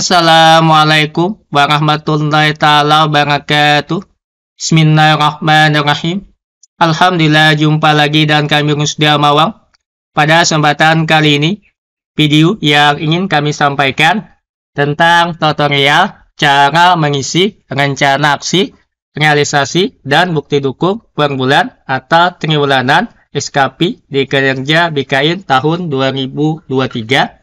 Assalamualaikum warahmatullahi taala wabarakatuh. Bismillahirrahmanirrahim. Alhamdulillah jumpa lagi dan kami sudah Mawang. Pada kesempatan kali ini, video yang ingin kami sampaikan tentang tutorial cara mengisi rencana aksi, realisasi, dan bukti dukung per bulan atau triwulanan SKP di kerja BKN tahun 2023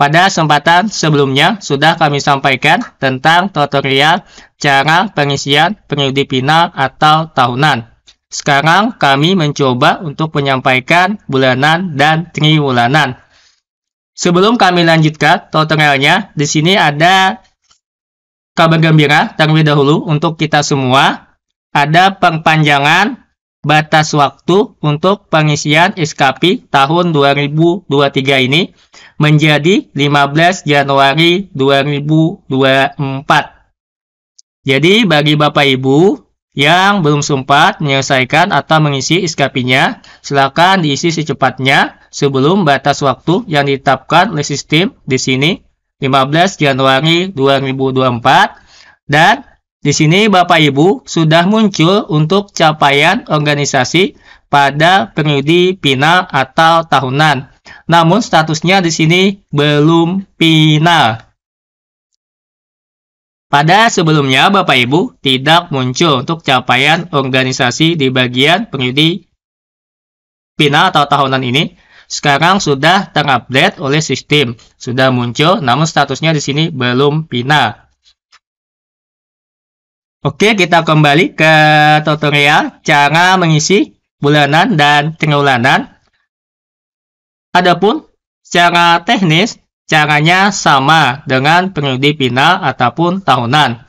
pada kesempatan sebelumnya sudah kami sampaikan tentang tutorial cara pengisian periode final atau tahunan. Sekarang kami mencoba untuk menyampaikan bulanan dan triwulanan. Sebelum kami lanjutkan tutorialnya, di sini ada kabar gembira terlebih dahulu untuk kita semua. Ada perpanjangan batas waktu untuk pengisian SKP tahun 2023 ini menjadi 15 Januari 2024. Jadi bagi Bapak Ibu yang belum sempat menyelesaikan atau mengisi SKP-nya, silakan diisi secepatnya sebelum batas waktu yang ditetapkan oleh sistem di sini 15 Januari 2024 dan di sini Bapak Ibu sudah muncul untuk capaian organisasi pada periode final atau tahunan. Namun statusnya di sini belum final. Pada sebelumnya Bapak Ibu tidak muncul untuk capaian organisasi di bagian periode final atau tahunan ini. Sekarang sudah terupdate oleh sistem, sudah muncul namun statusnya di sini belum final. Oke, kita kembali ke tutorial cara mengisi bulanan dan triwulanan. Adapun secara teknis, caranya sama dengan periode final ataupun tahunan.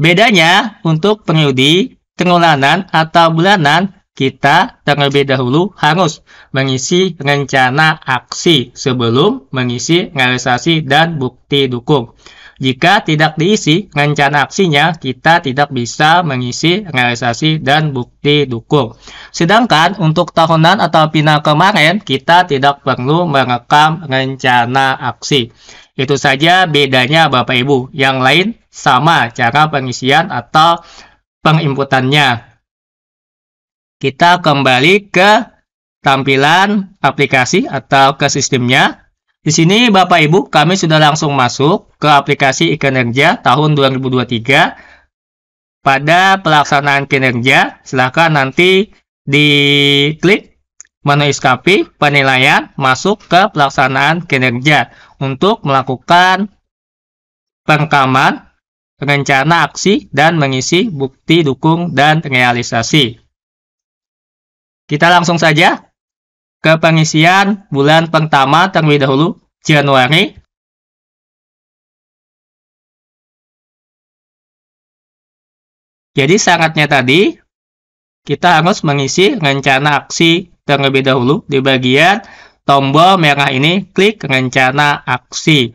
Bedanya untuk periode triwulanan atau bulanan, kita terlebih dahulu harus mengisi rencana aksi sebelum mengisi realisasi dan bukti dukung. Jika tidak diisi rencana aksinya, kita tidak bisa mengisi realisasi dan bukti dukung. Sedangkan untuk tahunan atau final kemarin, kita tidak perlu merekam rencana aksi. Itu saja bedanya Bapak Ibu. Yang lain sama cara pengisian atau penginputannya. Kita kembali ke tampilan aplikasi atau ke sistemnya. Di sini Bapak Ibu kami sudah langsung masuk ke aplikasi e-kinerja tahun 2023. Pada pelaksanaan kinerja, Silakan nanti diklik menu escape penilaian masuk ke pelaksanaan kinerja untuk melakukan perekaman, rencana aksi, dan mengisi bukti dukung dan realisasi. Kita langsung saja ke pengisian bulan pertama terlebih dahulu Januari Jadi syaratnya tadi kita harus mengisi rencana aksi terlebih dahulu di bagian tombol merah ini klik rencana aksi.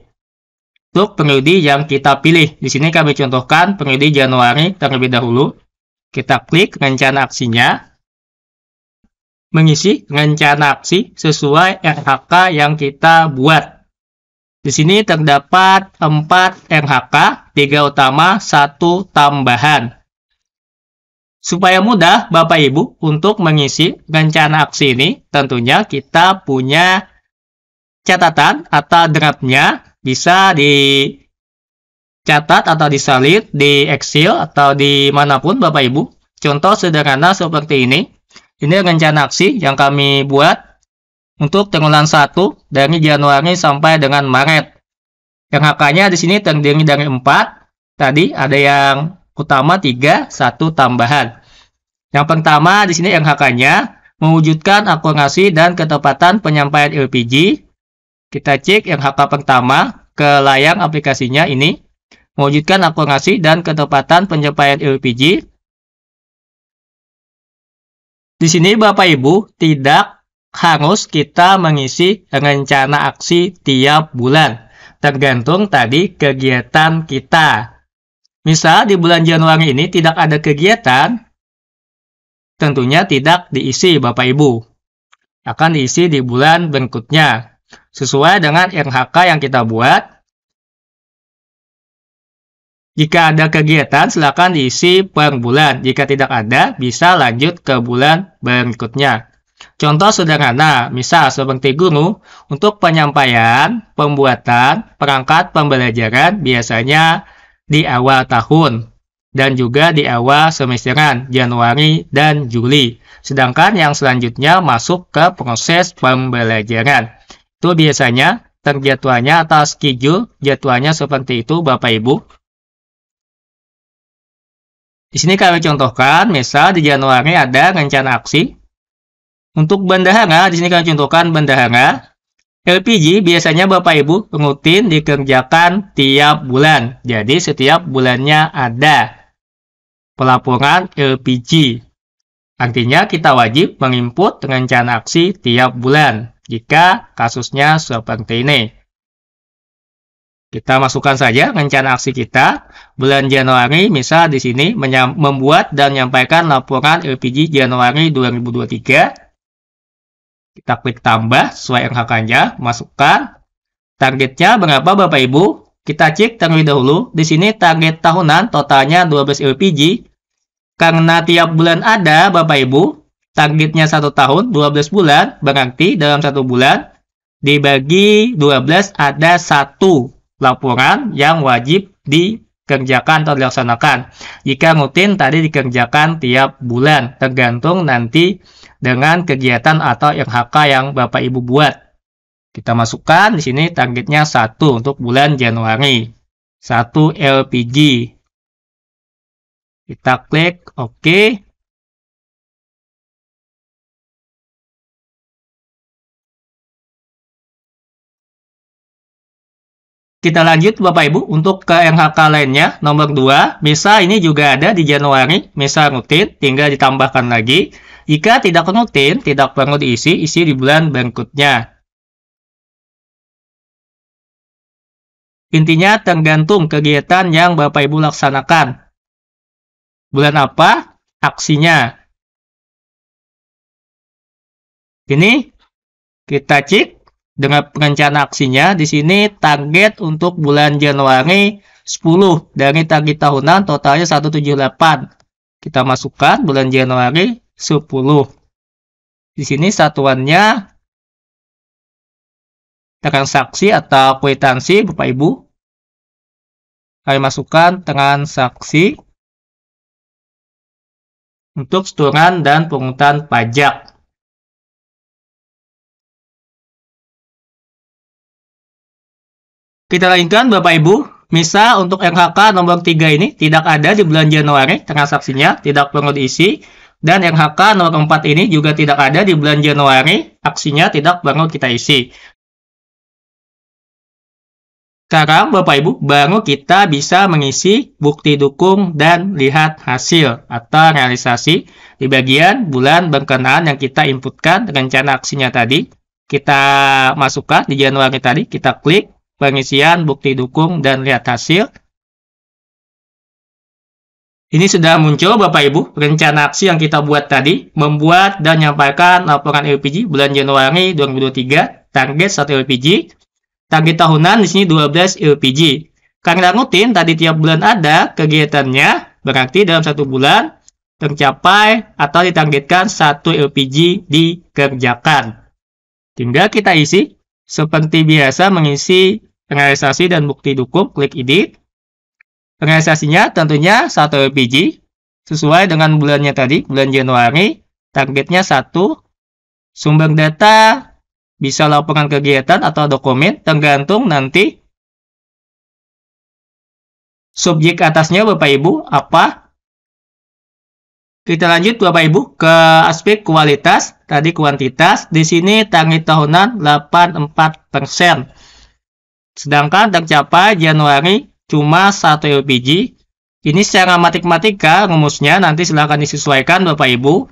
Untuk periode yang kita pilih, di sini kami contohkan periode Januari terlebih dahulu. Kita klik rencana aksinya mengisi rencana aksi sesuai RHK yang kita buat. Di sini terdapat 4 RHK, 3 utama, 1 tambahan. Supaya mudah Bapak Ibu untuk mengisi rencana aksi ini, tentunya kita punya catatan atau draftnya bisa dicatat atau disalin di Excel atau di manapun Bapak Ibu. Contoh sederhana seperti ini. Ini rencana aksi yang kami buat untuk triwulan 1 dari Januari sampai dengan Maret. Yang nya di sini terdiri dari 4. Tadi ada yang utama 3, 1 tambahan. Yang pertama di sini yang nya mewujudkan akurasi dan ketepatan penyampaian LPG. Kita cek yang RHK pertama ke layang aplikasinya ini. Mewujudkan akurasi dan ketepatan penyampaian LPG di sini Bapak Ibu tidak harus kita mengisi rencana aksi tiap bulan, tergantung tadi kegiatan kita. Misal di bulan Januari ini tidak ada kegiatan, tentunya tidak diisi Bapak Ibu. Akan diisi di bulan berikutnya, sesuai dengan RHK yang kita buat jika ada kegiatan, silakan diisi per bulan. Jika tidak ada, bisa lanjut ke bulan berikutnya. Contoh sederhana, misal seperti guru, untuk penyampaian, pembuatan, perangkat pembelajaran biasanya di awal tahun dan juga di awal semesteran, Januari dan Juli. Sedangkan yang selanjutnya masuk ke proses pembelajaran. Itu biasanya terjadwalnya atas schedule jadwalnya seperti itu Bapak Ibu. Di sini kami contohkan, misal di Januari ada rencana aksi. Untuk bendahara, di sini kami contohkan bendahara. LPG biasanya Bapak Ibu rutin dikerjakan tiap bulan. Jadi setiap bulannya ada pelaporan LPG. Artinya kita wajib menginput rencana aksi tiap bulan jika kasusnya seperti ini. Kita masukkan saja rencana aksi kita bulan Januari, misal di sini membuat dan menyampaikan laporan LPG Januari 2023. Kita klik tambah sesuai angkanya nya masukkan. Targetnya berapa Bapak Ibu? Kita cek terlebih dahulu. Di sini target tahunan totalnya 12 LPG. Karena tiap bulan ada Bapak Ibu, targetnya satu tahun 12 bulan, berarti dalam satu bulan dibagi 12 ada satu laporan yang wajib dikerjakan atau dilaksanakan. Jika rutin tadi dikerjakan tiap bulan, tergantung nanti dengan kegiatan atau yang RHK yang Bapak Ibu buat. Kita masukkan di sini targetnya satu untuk bulan Januari. satu LPG. Kita klik OK. Kita lanjut Bapak Ibu untuk ke NHK lainnya nomor 2, misa ini juga ada di Januari, misa rutin tinggal ditambahkan lagi. Jika tidak rutin, tidak perlu diisi, isi di bulan berikutnya. Intinya tergantung kegiatan yang Bapak Ibu laksanakan. Bulan apa? Aksinya. Ini kita cek dengan rencana aksinya di sini target untuk bulan Januari 10 dari target tahunan totalnya 178 kita masukkan bulan Januari 10 di sini satuannya transaksi atau kwitansi Bapak Ibu kami masukkan transaksi untuk setoran dan pungutan pajak Kita lanjutkan Bapak Ibu. Misal untuk RHK nomor 3 ini tidak ada di bulan Januari transaksinya, tidak perlu diisi. Dan RHK nomor 4 ini juga tidak ada di bulan Januari, aksinya tidak perlu kita isi. Sekarang Bapak Ibu baru kita bisa mengisi bukti dukung dan lihat hasil atau realisasi di bagian bulan berkenaan yang kita inputkan dengan rencana aksinya tadi. Kita masukkan di Januari tadi, kita klik pengisian, bukti dukung, dan lihat hasil. Ini sudah muncul Bapak Ibu, rencana aksi yang kita buat tadi, membuat dan menyampaikan laporan LPG bulan Januari 2023, target 1 LPG, target tahunan di sini 12 LPG. Karena rutin tadi tiap bulan ada kegiatannya, berarti dalam satu bulan tercapai atau ditargetkan 1 LPG dikerjakan. Tinggal kita isi seperti biasa mengisi realisasi dan bukti dukung, klik edit. Realisasinya tentunya 1 biji, sesuai dengan bulannya tadi, bulan Januari, targetnya 1. Sumber data bisa laporan kegiatan atau dokumen, tergantung nanti subjek atasnya Bapak Ibu apa. Kita lanjut Bapak Ibu ke aspek kualitas, tadi kuantitas, di sini target tahunan 84%. Sedangkan tercapai Januari cuma satu LPG. Ini secara matematika rumusnya nanti silahkan disesuaikan Bapak Ibu.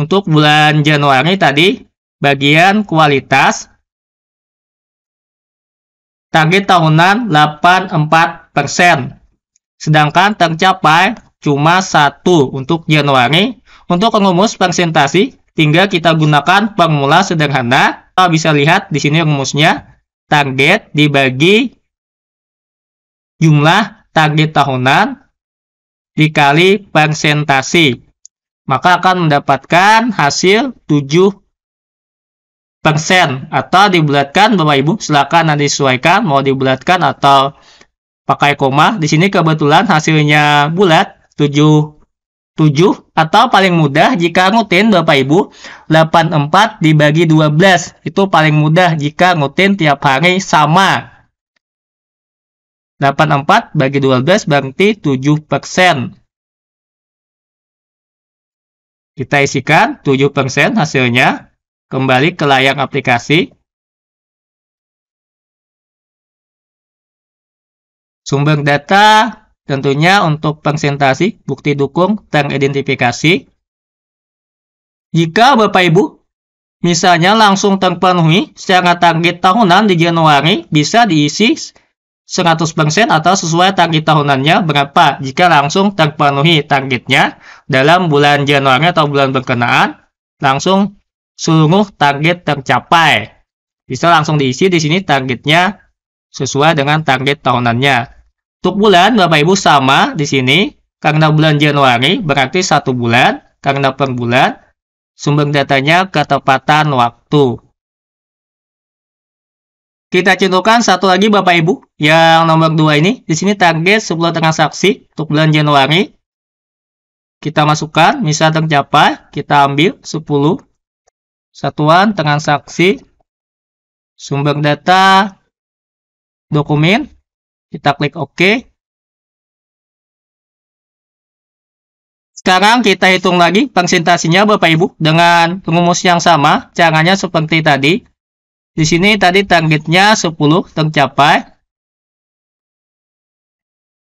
Untuk bulan Januari tadi bagian kualitas target tahunan 84%. Sedangkan tercapai cuma satu untuk Januari. Untuk rumus persentasi tinggal kita gunakan formula sederhana. Kita bisa lihat di sini rumusnya target dibagi jumlah target tahunan dikali persentasi Maka akan mendapatkan hasil 7 persen atau dibulatkan Bapak Ibu silakan nanti sesuaikan mau dibulatkan atau pakai koma di sini kebetulan hasilnya bulat 7 7 atau paling mudah jika ngutin Bapak Ibu 84 dibagi 12 itu paling mudah jika ngutin tiap hari sama 84 bagi 12 berarti 7%. Kita isikan 7% persen hasilnya. Kembali ke layar aplikasi. Sumber data Tentunya untuk presentasi, bukti dukung, identifikasi, Jika Bapak Ibu, misalnya langsung terpenuhi secara target tahunan di Januari, bisa diisi 100% atau sesuai target tahunannya berapa jika langsung terpenuhi targetnya dalam bulan Januari atau bulan berkenaan, langsung seluruh target tercapai. Bisa langsung diisi di sini targetnya sesuai dengan target tahunannya. Untuk bulan, Bapak Ibu sama di sini. Karena bulan Januari, berarti satu bulan. Karena per bulan, sumber datanya ketepatan waktu. Kita contohkan satu lagi Bapak Ibu, yang nomor dua ini. Di sini target 10 transaksi untuk bulan Januari. Kita masukkan, misal tercapai, kita ambil 10 satuan transaksi sumber data dokumen kita klik OK. Sekarang kita hitung lagi persentasinya Bapak Ibu dengan rumus yang sama. Caranya seperti tadi. Di sini tadi targetnya 10 tercapai.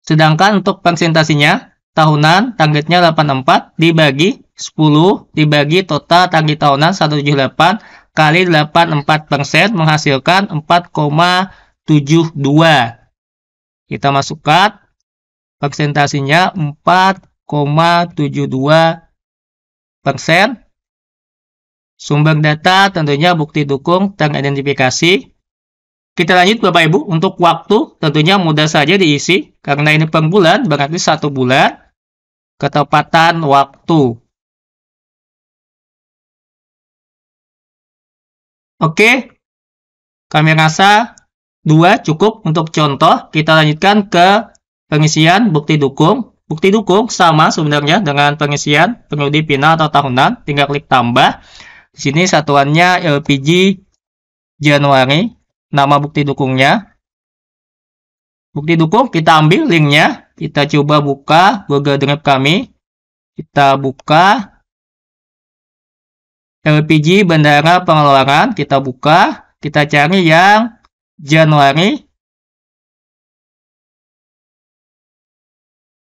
Sedangkan untuk persentasinya tahunan targetnya 84 dibagi 10 dibagi total target tahunan 178 kali 84 persen menghasilkan 4,72. Kita masukkan persentasenya 4,72 persen. Sumber data tentunya bukti dukung teridentifikasi. Kita lanjut Bapak Ibu untuk waktu tentunya mudah saja diisi karena ini per bulan berarti satu bulan ketepatan waktu. Oke, kami rasa Dua cukup untuk contoh. Kita lanjutkan ke pengisian bukti dukung. Bukti dukung sama sebenarnya dengan pengisian pengemudi final atau tahunan. Tinggal klik tambah. Di sini satuannya LPG Januari. Nama bukti dukungnya. Bukti dukung kita ambil linknya. Kita coba buka Google Drive kami. Kita buka LPG Bandara Pengeluaran. Kita buka. Kita cari yang Januari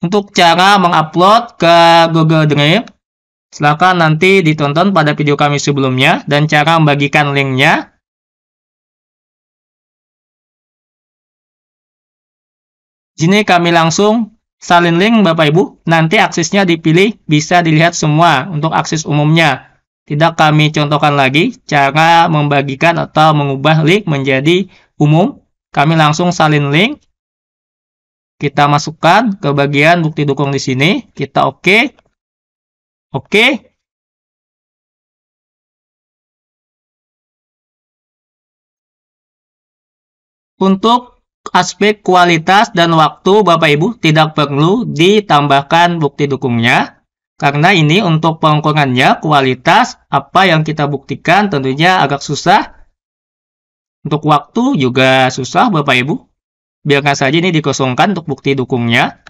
Untuk cara mengupload ke Google Drive, silakan nanti ditonton pada video kami sebelumnya dan cara membagikan linknya. Sini kami langsung salin link Bapak Ibu, nanti aksesnya dipilih bisa dilihat semua untuk akses umumnya. Tidak kami contohkan lagi cara membagikan atau mengubah link menjadi umum, kami langsung salin link. Kita masukkan ke bagian bukti dukung di sini. Kita oke. Okay. Oke. Okay. Untuk aspek kualitas dan waktu Bapak Ibu tidak perlu ditambahkan bukti dukungnya. Karena ini untuk pengukurannya kualitas apa yang kita buktikan tentunya agak susah untuk waktu juga susah Bapak Ibu. Biarkan saja ini dikosongkan untuk bukti dukungnya.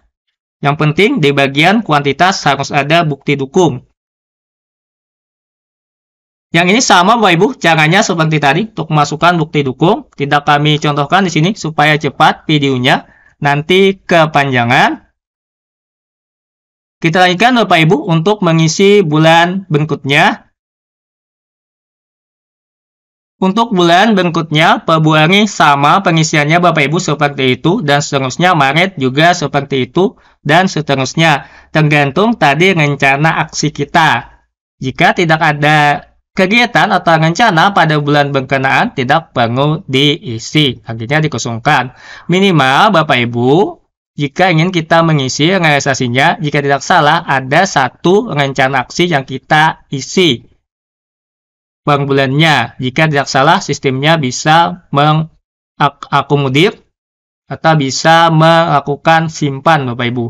Yang penting di bagian kuantitas harus ada bukti dukung. Yang ini sama Bapak Ibu, caranya seperti tadi untuk memasukkan bukti dukung. Tidak kami contohkan di sini supaya cepat videonya. Nanti kepanjangan. Kita lanjutkan Bapak Ibu untuk mengisi bulan berikutnya untuk bulan berikutnya, Februari sama pengisiannya Bapak Ibu seperti itu dan seterusnya Maret juga seperti itu dan seterusnya tergantung tadi rencana aksi kita. Jika tidak ada kegiatan atau rencana pada bulan berkenaan tidak perlu diisi, artinya dikosongkan. Minimal Bapak Ibu jika ingin kita mengisi realisasinya, jika tidak salah ada satu rencana aksi yang kita isi uang bulannya. Jika tidak salah, sistemnya bisa mengakomodir atau bisa melakukan simpan, Bapak Ibu.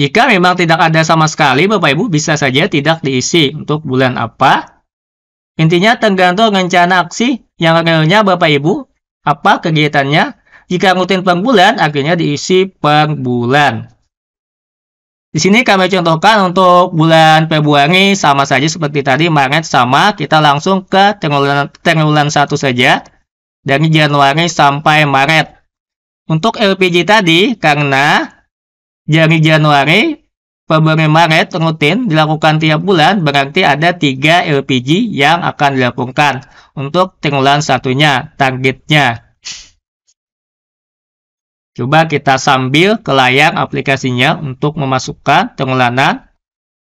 Jika memang tidak ada sama sekali, Bapak Ibu bisa saja tidak diisi untuk bulan apa. Intinya tergantung rencana aksi yang realnya Bapak Ibu, apa kegiatannya. Jika rutin per bulan, akhirnya diisi per bulan. Di sini kami contohkan untuk bulan Februari sama saja seperti tadi Maret sama kita langsung ke triwulan triwulan 1 saja dari Januari sampai Maret. Untuk LPG tadi karena dari Januari Februari Maret rutin dilakukan tiap bulan berarti ada tiga LPG yang akan dilakukan untuk triwulan satunya targetnya. Coba kita sambil ke layar aplikasinya untuk memasukkan pengulangan.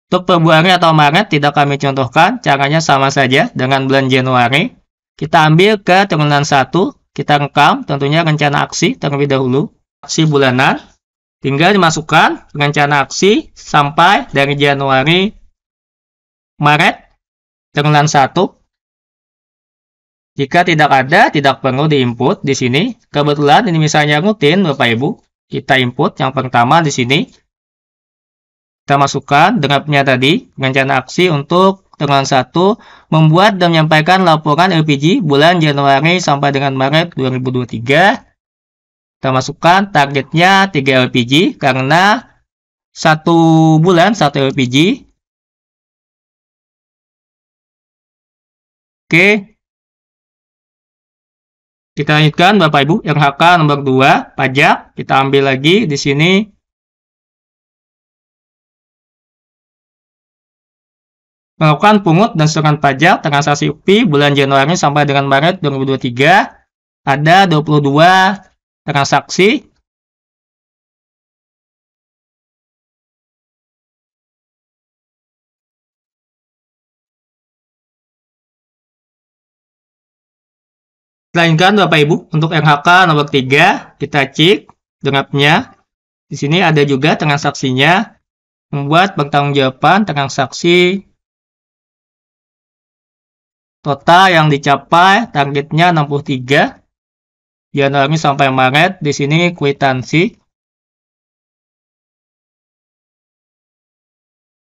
Untuk Februari atau Maret tidak kami contohkan, caranya sama saja dengan bulan Januari. Kita ambil ke terminal 1, kita rekam tentunya rencana aksi terlebih dahulu, aksi bulanan. Tinggal dimasukkan rencana aksi sampai dari Januari, Maret, terminal 1. Jika tidak ada, tidak perlu diinput di sini. Kebetulan ini misalnya rutin, Bapak Ibu. Kita input yang pertama di sini. Kita masukkan dengannya tadi, rencana aksi untuk dengan satu membuat dan menyampaikan laporan LPG bulan Januari sampai dengan Maret 2023. Kita masukkan targetnya 3 LPG karena satu bulan satu LPG. Oke, kita lanjutkan Bapak Ibu, RHK nomor 2, pajak. Kita ambil lagi di sini. Melakukan pungut dan surat pajak transaksi UPI bulan Januari sampai dengan Maret 2023 ada 22 transaksi Melainkan Bapak Ibu, untuk NHK nomor 3, kita cek dengannya. Di sini ada juga saksinya Membuat jawaban pertanggungjawaban saksi. total yang dicapai targetnya 63. Januari sampai Maret, di sini kuitansi.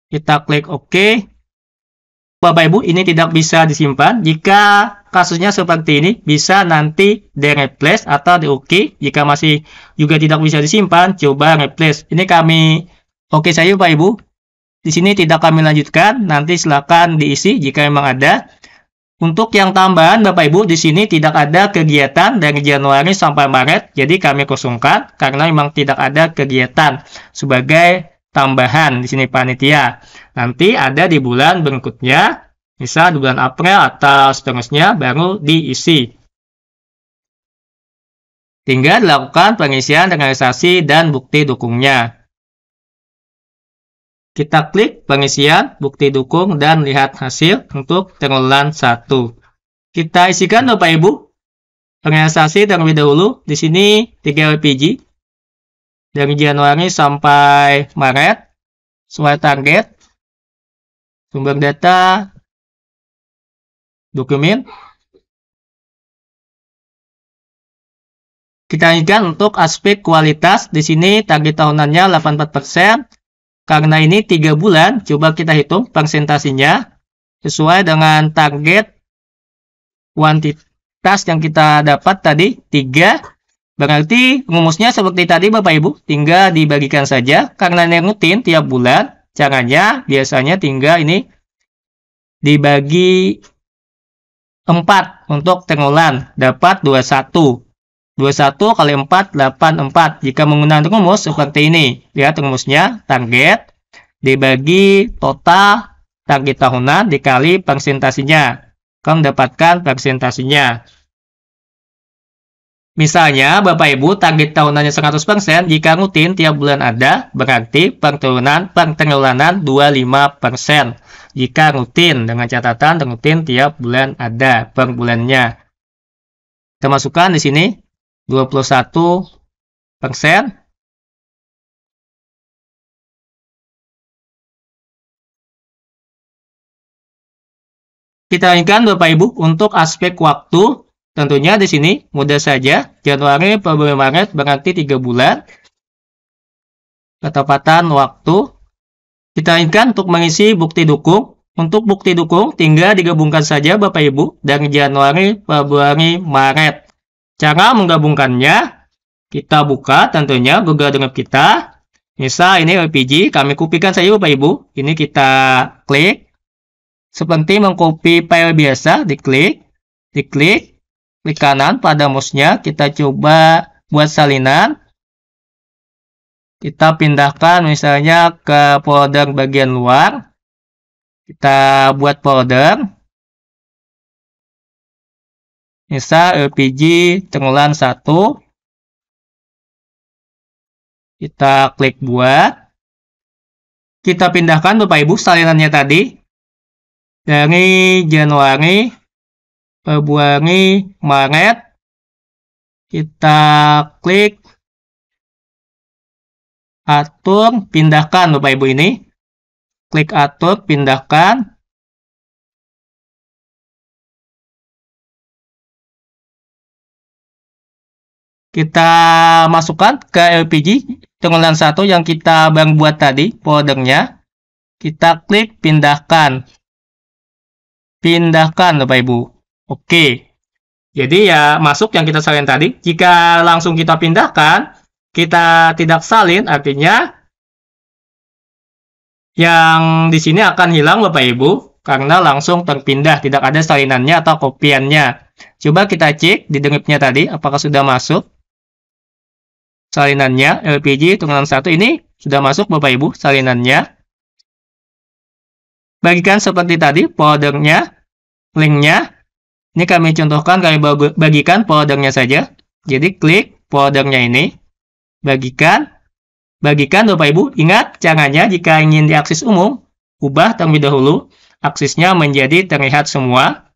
Kita klik OK. Bapak Ibu, ini tidak bisa disimpan. Jika kasusnya seperti ini bisa nanti di replace atau di diukir jika masih juga tidak bisa disimpan coba replace ini kami oke okay saya Pak Ibu di sini tidak kami lanjutkan nanti silakan diisi jika memang ada untuk yang tambahan Bapak Ibu di sini tidak ada kegiatan dari Januari sampai Maret jadi kami kosongkan karena memang tidak ada kegiatan sebagai tambahan di sini panitia nanti ada di bulan berikutnya misal di bulan April atau seterusnya baru diisi. Tinggal dilakukan pengisian realisasi dan bukti dukungnya. Kita klik pengisian, bukti dukung, dan lihat hasil untuk pengelolaan 1. Kita isikan Bapak Ibu. organisasi terlebih dahulu, di sini 3 LPG. Dari Januari sampai Maret, sesuai target. Sumber data dokumen. Kita lanjutkan untuk aspek kualitas. Di sini target tahunannya 84%. Karena ini 3 bulan, coba kita hitung persentasinya sesuai dengan target kuantitas yang kita dapat tadi 3. Berarti rumusnya seperti tadi Bapak Ibu, tinggal dibagikan saja. Karena ini rutin tiap bulan, caranya biasanya tinggal ini dibagi 4 untuk tenggolan dapat 21. 21 kali 4, 84. Jika menggunakan rumus seperti ini. Lihat rumusnya, target dibagi total target tahunan dikali persentasinya. Kamu mendapatkan persentasinya. Misalnya, Bapak Ibu target tahunannya 100% jika rutin tiap bulan ada, berarti perturunan pertenulanan 25%. Jika rutin, dengan catatan rutin tiap bulan ada per bulannya. Kita masukkan di sini 21%. persen Kita inginkan Bapak Ibu untuk aspek waktu Tentunya di sini mudah saja, Januari, Februari, Maret berarti tiga bulan. Ketepatan waktu. Kita inginkan untuk mengisi bukti dukung. Untuk bukti dukung, tinggal digabungkan saja Bapak Ibu dari Januari, Februari, Maret. Cara menggabungkannya, kita buka tentunya Google Drive kita. Misal ini LPG, kami kopikan saja Bapak Ibu. Ini kita klik. Seperti mengcopy file biasa, diklik. Diklik klik kanan pada mouse-nya, kita coba buat salinan. Kita pindahkan misalnya ke folder bagian luar. Kita buat folder. Misal LPG Tenggelan 1. Kita klik buat. Kita pindahkan Bapak Ibu salinannya tadi. Dari Januari Februari, magnet, Kita klik atur, pindahkan Bapak Ibu ini. Klik atur, pindahkan. Kita masukkan ke LPG Tengelan satu yang kita bang buat tadi, foldernya. Kita klik pindahkan. Pindahkan Bapak Ibu. Oke. Jadi ya masuk yang kita salin tadi. Jika langsung kita pindahkan, kita tidak salin artinya yang di sini akan hilang Bapak Ibu karena langsung terpindah, tidak ada salinannya atau kopiannya. Coba kita cek di denipnya tadi apakah sudah masuk salinannya LPG turunan satu ini sudah masuk Bapak Ibu salinannya. Bagikan seperti tadi foldernya, linknya. Ini kami contohkan, kami bagikan foldernya saja. Jadi klik foldernya ini, bagikan, bagikan Bapak Ibu. Ingat caranya jika ingin diakses umum, ubah terlebih dahulu aksesnya menjadi terlihat semua.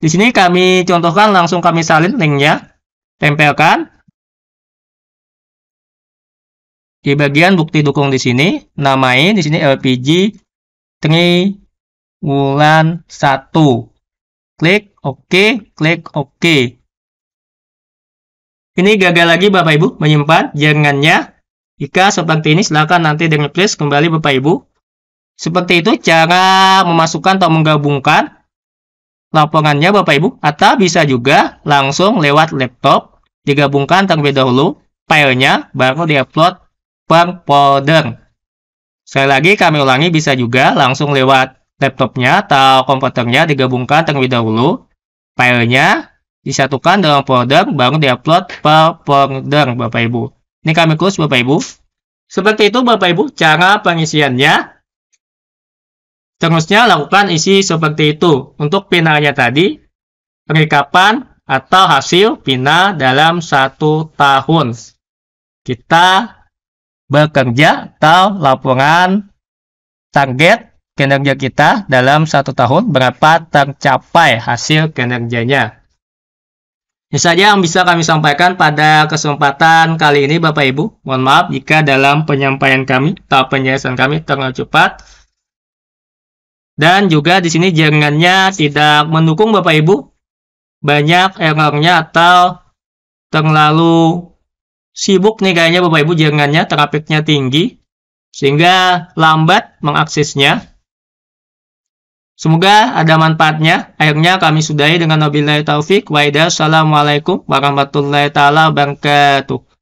Di sini kami contohkan langsung kami salin linknya, tempelkan. Di bagian bukti dukung di sini, namai di sini LPG Tri Bulan 1. Klik Oke, klik OK. Ini gagal lagi Bapak Ibu menyimpan jaringannya. Jika seperti ini silakan nanti dengan please kembali Bapak Ibu. Seperti itu cara memasukkan atau menggabungkan laporannya Bapak Ibu atau bisa juga langsung lewat laptop digabungkan terlebih dahulu filenya baru diupload per folder. Sekali lagi kami ulangi bisa juga langsung lewat laptopnya atau komputernya digabungkan terlebih dahulu filenya disatukan dalam folder baru diupload per folder Bapak Ibu. Ini kami close Bapak Ibu. Seperti itu Bapak Ibu cara pengisiannya. Terusnya lakukan isi seperti itu untuk finalnya tadi. Perikapan atau hasil final dalam satu tahun. Kita bekerja atau laporan target kinerja kita dalam satu tahun, berapa tercapai hasil kinerjanya. Ini saja yang bisa kami sampaikan pada kesempatan kali ini Bapak Ibu. Mohon maaf jika dalam penyampaian kami atau penjelasan kami terlalu cepat. Dan juga di sini jaringannya tidak mendukung Bapak Ibu. Banyak errornya atau terlalu sibuk nih kayaknya Bapak Ibu jaringannya, trafiknya tinggi. Sehingga lambat mengaksesnya. Semoga ada manfaatnya. Akhirnya kami sudahi dengan wabillahi taufik. Waidah. Assalamualaikum warahmatullahi taala wabarakatuh.